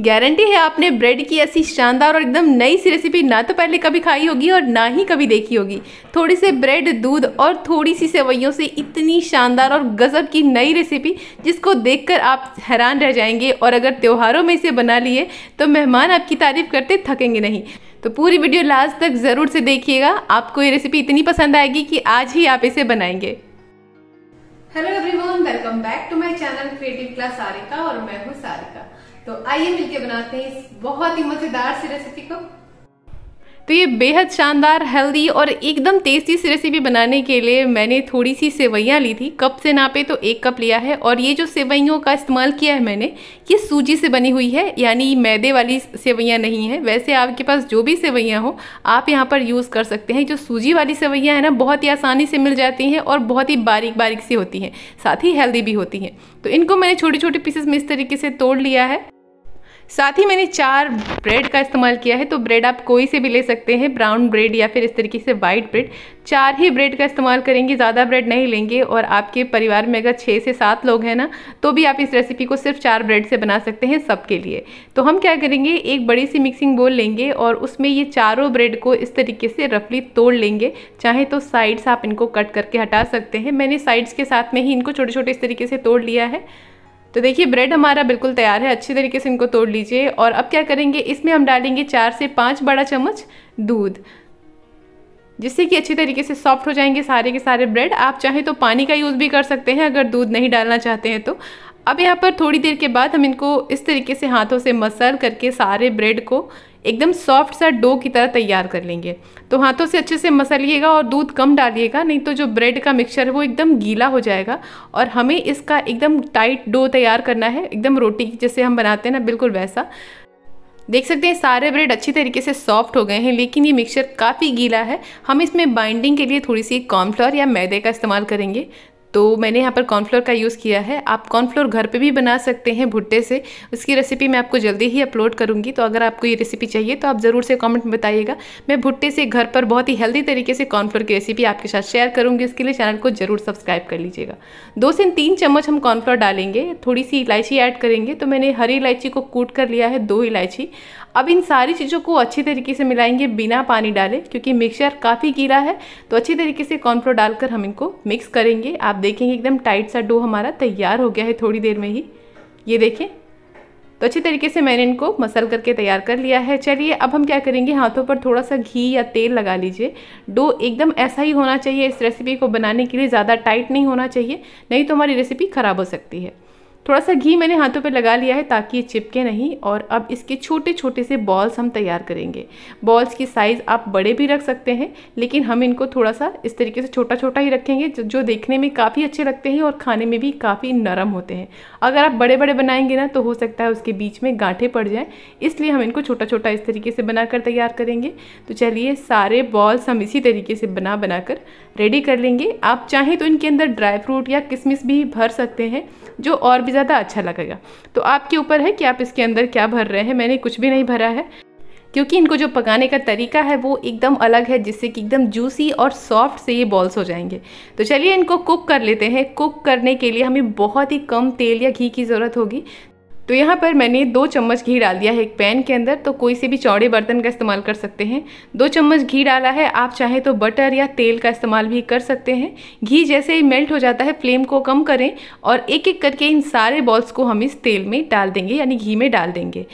guarantee है आपने bread की ऐसी शानदार और एकदम नई सी रेसिपी ना तो पहले कभी खाई होगी और ना ही कभी देखी होगी थोड़ी से ब्रेड दूध और थोड़ी सी सेवैयों से इतनी शानदार और गज़ब की नई रेसिपी जिसको देखकर आप हैरान रह जाएंगे और अगर त्योहारों में इसे बना लिए तो मेहमान आपकी तारीफ़ करते थकेंगे नहीं तो पूरी वीडियो लास्ट तक ज़रूर से देखिएगा आपको ये रेसिपी इतनी पसंद आएगी कि आज ही आप इसे बनाएंगे hello everyone welcome back to my channel creative class Sarika और मैं हूँ सारिका तो आइए मिलके बनाते हैं इस बहुत ही मज़ेदार सी रेसिपी को तो ये बेहद शानदार हेल्दी और एकदम टेस्टी सी रेसिपी बनाने के लिए मैंने थोड़ी सी सेवैयाँ ली थी कप से नापे तो एक कप लिया है और ये जो सेवैयों का इस्तेमाल किया है मैंने ये सूजी से बनी हुई है यानी मैदे वाली सेवैयाँ नहीं है वैसे आपके पास जो भी सेवैयाँ हो आप यहाँ पर यूज़ कर सकते हैं जो सूजी वाली सेवैयाँ हैं ना बहुत ही आसानी से मिल जाती हैं और बहुत ही बारीक बारीक सी होती हैं साथ ही हेल्दी भी होती हैं तो इनको मैंने छोटे छोटे पीसेस में इस तरीके से तोड़ लिया है साथ ही मैंने चार ब्रेड का इस्तेमाल किया है तो ब्रेड आप कोई से भी ले सकते हैं ब्राउन ब्रेड या फिर इस तरीके से वाइट ब्रेड चार ही ब्रेड का इस्तेमाल करेंगे ज़्यादा ब्रेड नहीं लेंगे और आपके परिवार में अगर छः से सात लोग हैं ना तो भी आप इस रेसिपी को सिर्फ चार ब्रेड से बना सकते हैं सबके लिए तो हम क्या करेंगे एक बड़ी सी मिक्सिंग बोल लेंगे और उसमें ये चारों ब्रेड को इस तरीके से रफली तोड़ लेंगे चाहे तो साइड्स आप इनको कट करके हटा सकते हैं मैंने साइड्स के साथ में ही इनको छोटे छोटे इस तरीके से तोड़ लिया है तो देखिए ब्रेड हमारा बिल्कुल तैयार है अच्छी तरीके से इनको तोड़ लीजिए और अब क्या करेंगे इसमें हम डालेंगे चार से पाँच बड़ा चम्मच दूध जिससे कि अच्छी तरीके से सॉफ्ट हो जाएंगे सारे के सारे ब्रेड आप चाहें तो पानी का यूज़ भी कर सकते हैं अगर दूध नहीं डालना चाहते हैं तो अब यहाँ पर थोड़ी देर के बाद हम इनको इस तरीके से हाथों से मसल करके सारे ब्रेड को एकदम सॉफ्ट सा डो की तरह तैयार कर लेंगे तो हाथों से अच्छे से मसलिएगा और दूध कम डालिएगा नहीं तो जो ब्रेड का मिक्सचर है वो एकदम गीला हो जाएगा और हमें इसका एकदम टाइट डो तैयार करना है एकदम रोटी जैसे हम बनाते हैं ना बिल्कुल वैसा देख सकते हैं सारे ब्रेड अच्छी तरीके से सॉफ्ट हो गए हैं लेकिन ये मिक्सचर काफ़ी गीला है हम इसमें बाइंडिंग के लिए थोड़ी सी कॉर्नफ्लोर या मैदे का इस्तेमाल करेंगे तो मैंने यहाँ पर कॉर्नफ्लोर का यूज़ किया है आप कॉर्नफ्लोर घर पे भी बना सकते हैं भुट्टे से उसकी रेसिपी मैं आपको जल्दी ही अपलोड करूँगी तो अगर आपको ये रेसिपी चाहिए तो आप ज़रूर से कमेंट में बताइएगा मैं भुट्टे से घर पर बहुत ही हेल्दी तरीके से कॉर्नफ्लोर की रेसिपी आपके साथ शेयर करूँगी इसके लिए चैनल को ज़रूर सब्सक्राइब कर लीजिएगा दो से तीन चम्मच हम कॉर्नफ्लोर डालेंगे थोड़ी सी इलायची ऐड करेंगे तो मैंने हरी इलायची को कूट कर लिया है दो इलायची अब इन सारी चीज़ों को अच्छी तरीके से मिलाएंगे बिना पानी डाले क्योंकि मिक्सचर काफ़ी गीला है तो अच्छी तरीके से कॉर्नफ्लोर डालकर हम इनको मिक्स करेंगे आप देखेंगे एकदम टाइट सा डो हमारा तैयार हो गया है थोड़ी देर में ही ये देखें तो अच्छी तरीके से मैंने इनको मसल करके तैयार कर लिया है चलिए अब हम क्या करेंगे हाथों पर थोड़ा सा घी या तेल लगा लीजिए डो एकदम ऐसा ही होना चाहिए इस रेसिपी को बनाने के लिए ज़्यादा टाइट नहीं होना चाहिए नहीं तो हमारी रेसिपी ख़राब हो सकती है थोड़ा सा घी मैंने हाथों पर लगा लिया है ताकि ये चिपके नहीं और अब इसके छोटे छोटे से बॉल्स हम तैयार करेंगे बॉल्स की साइज़ आप बड़े भी रख सकते हैं लेकिन हम इनको थोड़ा सा इस तरीके से छोटा छोटा ही रखेंगे जो देखने में काफ़ी अच्छे लगते हैं और खाने में भी काफ़ी नरम होते हैं अगर आप बड़े बड़े बनाएंगे ना तो हो सकता है उसके बीच में गांठे पड़ जाएँ इसलिए हम इनको छोटा छोटा इस तरीके से बना तैयार करेंगे तो चलिए सारे बॉल्स हम इसी तरीके से बना बना रेडी कर लेंगे आप चाहें तो इनके अंदर ड्राई फ्रूट या किसमिस भी भर सकते हैं जो और भी ज़्यादा अच्छा लगेगा तो आपके ऊपर है कि आप इसके अंदर क्या भर रहे हैं मैंने कुछ भी नहीं भरा है क्योंकि इनको जो पकाने का तरीका है वो एकदम अलग है जिससे कि एकदम जूसी और सॉफ्ट से ये बॉल्स हो जाएंगे तो चलिए इनको कुक कर लेते हैं कुक करने के लिए हमें बहुत ही कम तेल या घी की ज़रूरत होगी तो यहाँ पर मैंने दो चम्मच घी डाल दिया है एक पैन के अंदर तो कोई से भी चौड़े बर्तन का इस्तेमाल कर सकते हैं दो चम्मच घी डाला है आप चाहे तो बटर या तेल का इस्तेमाल भी कर सकते हैं घी जैसे ही मेल्ट हो जाता है फ्लेम को कम करें और एक एक करके इन सारे बॉल्स को हम इस तेल में डाल देंगे यानी घी में डाल देंगे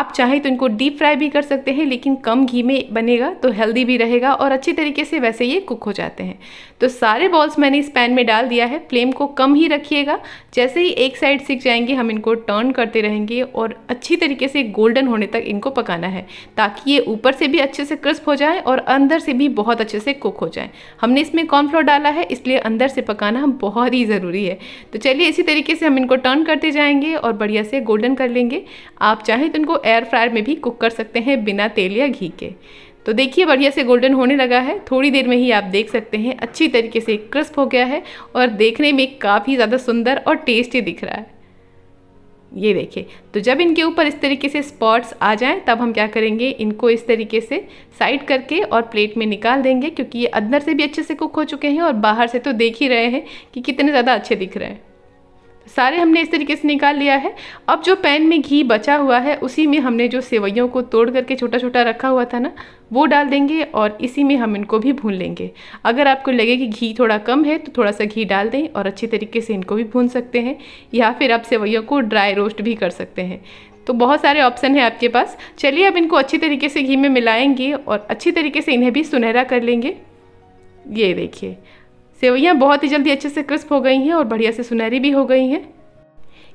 आप चाहें तो इनको डीप फ्राई भी कर सकते हैं लेकिन कम घी में बनेगा तो हेल्दी भी रहेगा और अच्छी तरीके से वैसे ये कुक हो जाते हैं तो सारे बॉल्स मैंने इस पैन में डाल दिया है फ्लेम को कम ही रखिएगा जैसे ही एक साइड सीख जाएंगे हम इनको टर्न करते रहेंगे और अच्छी तरीके से गोल्डन होने तक इनको पकाना है ताकि ये ऊपर से भी अच्छे से क्रिस्प हो जाए और अंदर से भी बहुत अच्छे से कुक हो जाए हमने इसमें कॉर्नफ्लोर डाला है इसलिए अंदर से पकाना हम बहुत ही ज़रूरी है तो चलिए इसी तरीके से हम इनको टर्न करते जाएंगे और बढ़िया से गोल्डन कर लेंगे आप चाहें तो इनको एयर फ्रायर में भी कुक कर सकते हैं बिना तेल या घी के तो देखिए बढ़िया से गोल्डन होने लगा है थोड़ी देर में ही आप देख सकते हैं अच्छी तरीके से क्रिस्प हो गया है और देखने में काफ़ी ज़्यादा सुंदर और टेस्टी दिख रहा है ये देखिए तो जब इनके ऊपर इस तरीके से स्पॉट्स आ जाएं तब हम क्या करेंगे इनको इस तरीके से साइड करके और प्लेट में निकाल देंगे क्योंकि ये अंदर से भी अच्छे से कुक हो चुके हैं और बाहर से तो देख ही रहे हैं कि कितने ज़्यादा अच्छे दिख रहे हैं सारे हमने इस तरीके से निकाल लिया है अब जो पैन में घी बचा हुआ है उसी में हमने जो सेवैयों को तोड़ करके छोटा छोटा रखा हुआ था ना वो डाल देंगे और इसी में हम इनको भी भून लेंगे अगर आपको लगे कि घी थोड़ा कम है तो थोड़ा सा घी डाल दें और अच्छे तरीके से इनको भी भून सकते हैं या फिर आप सेवैयों को ड्राई रोस्ट भी कर सकते हैं तो बहुत सारे ऑप्शन हैं आपके पास चलिए अब इनको अच्छी तरीके से घी में मिलाएंगे और अच्छी तरीके से इन्हें भी सुनहरा कर लेंगे ये देखिए सेवैयाँ बहुत ही जल्दी अच्छे से क्रिस्प हो गई हैं और बढ़िया से सुनहरी भी हो गई हैं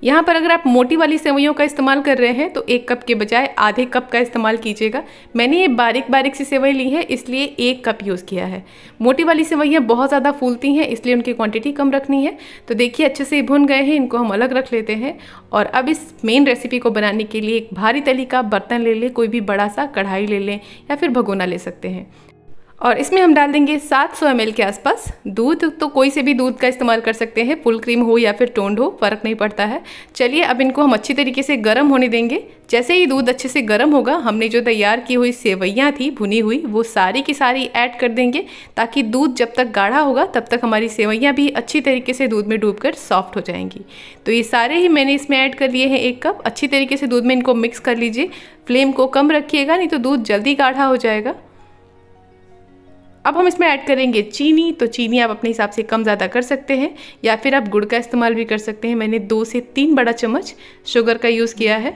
यहाँ पर अगर आप मोटी वाली सेवैयों का इस्तेमाल कर रहे हैं तो एक कप के बजाय आधे कप का इस्तेमाल कीजिएगा मैंने ये बारीक बारीक सी सेवई ली है इसलिए एक कप यूज़ किया है मोटी वाली सेवैयाँ बहुत ज़्यादा फूलती हैं इसलिए उनकी क्वांटिटी कम रखनी है तो देखिए अच्छे से भुन गए हैं इनको हम अलग रख लेते हैं और अब इस मेन रेसिपी को बनाने के लिए एक भारी तली का बर्तन ले लें कोई भी बड़ा सा कढ़ाई ले लें या फिर भगोना ले सकते हैं और इसमें हम डाल देंगे 700 सौ के आसपास दूध तो कोई से भी दूध का इस्तेमाल कर सकते हैं फुल क्रीम हो या फिर टोंड हो फ़र्क नहीं पड़ता है चलिए अब इनको हम अच्छी तरीके से गर्म होने देंगे जैसे ही दूध अच्छे से गर्म होगा हमने जो तैयार की हुई सेवैयाँ थी भुनी हुई वो सारी की सारी ऐड कर देंगे ताकि दूध जब तक गाढ़ा होगा तब तक हमारी सेवैयाँ भी अच्छी तरीके से दूध में डूब सॉफ्ट हो जाएंगी तो ये सारे ही मैंने इसमें ऐड कर लिए हैं एक कप अच्छी तरीके से दूध में इनको मिक्स कर लीजिए फ्लेम को कम रखिएगा नहीं तो दूध जल्दी गाढ़ा हो जाएगा अब हम इसमें ऐड करेंगे चीनी तो चीनी आप अपने हिसाब से कम ज़्यादा कर सकते हैं या फिर आप गुड़ का इस्तेमाल भी कर सकते हैं मैंने दो से तीन बड़ा चम्मच शुगर का यूज़ किया है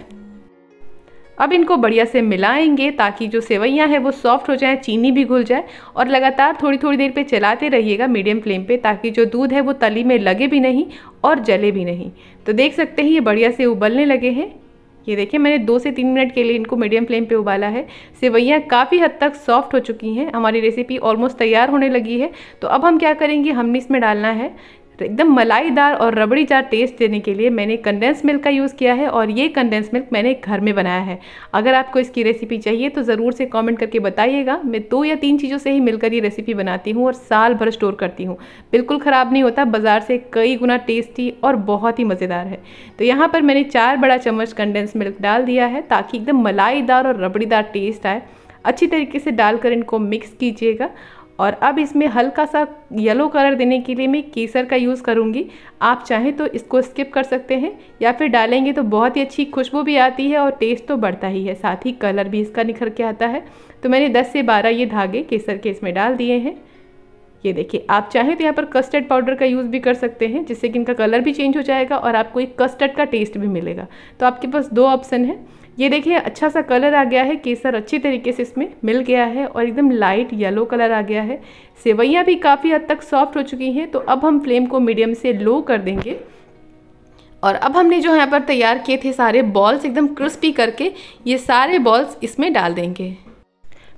अब इनको बढ़िया से मिलाएंगे ताकि जो सेवैयाँ हैं वो सॉफ्ट हो जाए चीनी भी घुल जाए और लगातार थोड़ी थोड़ी देर पे चलाते रहिएगा मीडियम फ्लेम पे ताकि जो दूध है वो तली में लगे भी नहीं और जले भी नहीं तो देख सकते हैं ये बढ़िया से उबलने लगे हैं ये देखिए मैंने दो से तीन मिनट के लिए इनको मीडियम फ्लेम पे उबाला है सेवैयाँ काफ़ी हद तक सॉफ्ट हो चुकी हैं हमारी रेसिपी ऑलमोस्ट तैयार होने लगी है तो अब हम क्या करेंगे हमने इसमें डालना है तो एकदम मलाईदार और रबड़ीदार टेस्ट देने के लिए मैंने कंडेंस मिल्क का यूज़ किया है और ये कंडेंस मिल्क मैंने घर में बनाया है अगर आपको इसकी रेसिपी चाहिए तो ज़रूर से कमेंट करके बताइएगा मैं दो या तीन चीज़ों से ही मिलकर ये रेसिपी बनाती हूँ और साल भर स्टोर करती हूँ बिल्कुल ख़राब नहीं होता बाज़ार से कई गुना टेस्टी और बहुत ही मज़ेदार है तो यहाँ पर मैंने चार बड़ा चम्मच कंडेंस मिल्क डाल दिया है ताकि एकदम मलाईदार और रबड़ीदार टेस्ट आए अच्छी तरीके से डालकर इनको मिक्स कीजिएगा और अब इसमें हल्का सा येलो कलर देने के लिए मैं केसर का यूज़ करूँगी आप चाहें तो इसको स्किप कर सकते हैं या फिर डालेंगे तो बहुत ही अच्छी खुशबू भी आती है और टेस्ट तो बढ़ता ही है साथ ही कलर भी इसका निखर के आता है तो मैंने 10 से 12 ये धागे केसर के इसमें डाल दिए हैं ये देखिए आप चाहें तो यहाँ पर कस्टर्ड पाउडर का यूज़ भी कर सकते हैं जिससे कि इनका कलर भी चेंज हो जाएगा और आपको एक कस्टर्ड का टेस्ट भी मिलेगा तो आपके पास दो ऑप्शन है ये देखिए अच्छा सा कलर आ गया है केसर अच्छी तरीके से इसमें मिल गया है और एकदम लाइट येलो कलर आ गया है सेवैयाँ भी काफ़ी हद तक सॉफ्ट हो चुकी हैं तो अब हम फ्लेम को मीडियम से लो कर देंगे और अब हमने जो यहाँ पर तैयार किए थे सारे बॉल्स एकदम क्रिस्पी करके ये सारे बॉल्स इसमें डाल देंगे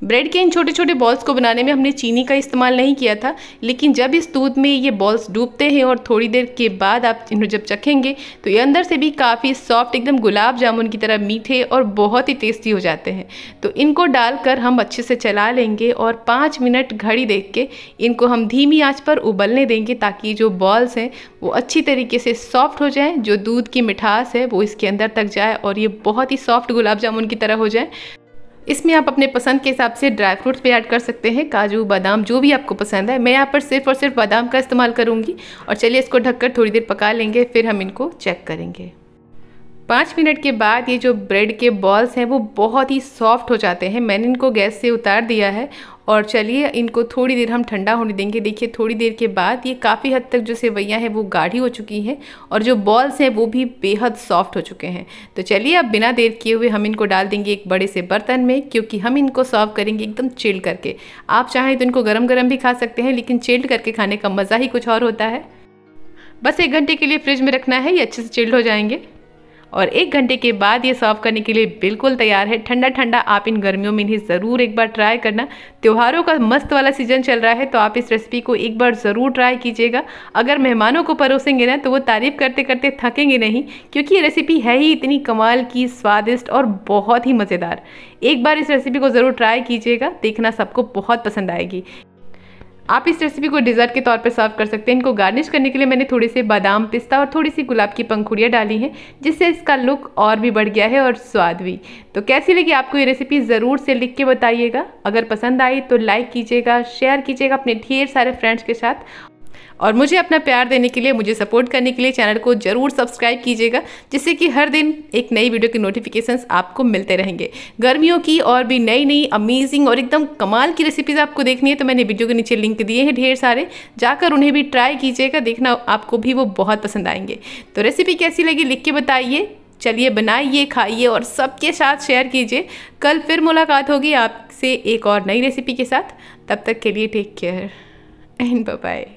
ब्रेड के इन छोटे छोटे बॉल्स को बनाने में हमने चीनी का इस्तेमाल नहीं किया था लेकिन जब इस दूध में ये बॉल्स डूबते हैं और थोड़ी देर के बाद आप इन्हें जब चखेंगे तो ये अंदर से भी काफ़ी सॉफ्ट एकदम गुलाब जामुन की तरह मीठे और बहुत ही टेस्टी हो जाते हैं तो इनको डालकर हम अच्छे से चला लेंगे और पाँच मिनट घड़ी देख के इनको हम धीमी आँच पर उबलने देंगे ताकि जो बॉल्स हैं वो अच्छी तरीके से सॉफ्ट हो जाएँ जो दूध की मिठास है वो इसके अंदर तक जाए और ये बहुत ही सॉफ्ट गुलाब जामुन की तरह हो जाए इसमें आप अपने पसंद के हिसाब से ड्राई फ्रूट्स भी ऐड कर सकते हैं काजू बादाम जो भी आपको पसंद है मैं यहाँ पर सिर्फ और सिर्फ बादाम का इस्तेमाल करूँगी और चलिए इसको ढककर थोड़ी देर पका लेंगे फिर हम इनको चेक करेंगे पाँच मिनट के बाद ये जो ब्रेड के बॉल्स हैं वो बहुत ही सॉफ्ट हो जाते हैं मैंने इनको गैस से उतार दिया है और चलिए इनको थोड़ी देर हम ठंडा होने देंगे देखिए थोड़ी देर के बाद ये काफ़ी हद तक जो सेवैयाँ हैं वो गाढ़ी हो चुकी हैं और जो बॉल्स हैं वो भी बेहद सॉफ्ट हो चुके हैं तो चलिए अब बिना देर किए हुए हम इनको डाल देंगे एक बड़े से बर्तन में क्योंकि हम इनको सर्व करेंगे एकदम चिल्ड करके आप चाहें तो इनको गर्म गर्म भी खा सकते हैं लेकिन चिल्ड करके खाने का मज़ा ही कुछ और होता है बस एक घंटे के लिए फ्रिज में रखना है ये अच्छे से चिल्ड हो जाएंगे और एक घंटे के बाद ये सर्व करने के लिए बिल्कुल तैयार है ठंडा ठंडा आप इन गर्मियों में इन्हें ज़रूर एक बार ट्राई करना त्योहारों का मस्त वाला सीजन चल रहा है तो आप इस रेसिपी को एक बार ज़रूर ट्राई कीजिएगा अगर मेहमानों को परोसेंगे ना तो वो तारीफ़ करते करते थकेंगे नहीं क्योंकि ये रेसिपी है ही इतनी कमाल की स्वादिष्ट और बहुत ही मज़ेदार एक बार इस रेसिपी को ज़रूर ट्राई कीजिएगा देखना सबको बहुत पसंद आएगी आप इस रेसिपी को डिज़र्ट के तौर पर सर्व कर सकते हैं इनको गार्निश करने के लिए मैंने थोड़े से बादाम पिस्ता और थोड़ी सी गुलाब की पंखुड़ियाँ डाली हैं जिससे इसका लुक और भी बढ़ गया है और स्वाद भी तो कैसी लगी आपको ये रेसिपी ज़रूर से लिख के बताइएगा अगर पसंद आई तो लाइक कीजिएगा शेयर कीजिएगा अपने ढेर सारे फ्रेंड्स के साथ और मुझे अपना प्यार देने के लिए मुझे सपोर्ट करने के लिए चैनल को ज़रूर सब्सक्राइब कीजिएगा जिससे कि हर दिन एक नई वीडियो के नोटिफिकेशंस आपको मिलते रहेंगे गर्मियों की और भी नई नई अमेजिंग और एकदम कमाल की रेसिपीज़ आपको देखनी है तो मैंने वीडियो के नीचे लिंक दिए हैं ढेर सारे जाकर उन्हें भी ट्राई कीजिएगा देखना आपको भी वो बहुत पसंद आएंगे तो रेसिपी कैसी लगी लिख के बताइए चलिए बनाइए खाइए और सबके साथ शेयर कीजिए कल फिर मुलाकात होगी आपसे एक और नई रेसिपी के साथ तब तक के लिए टेक केयर एंड बाय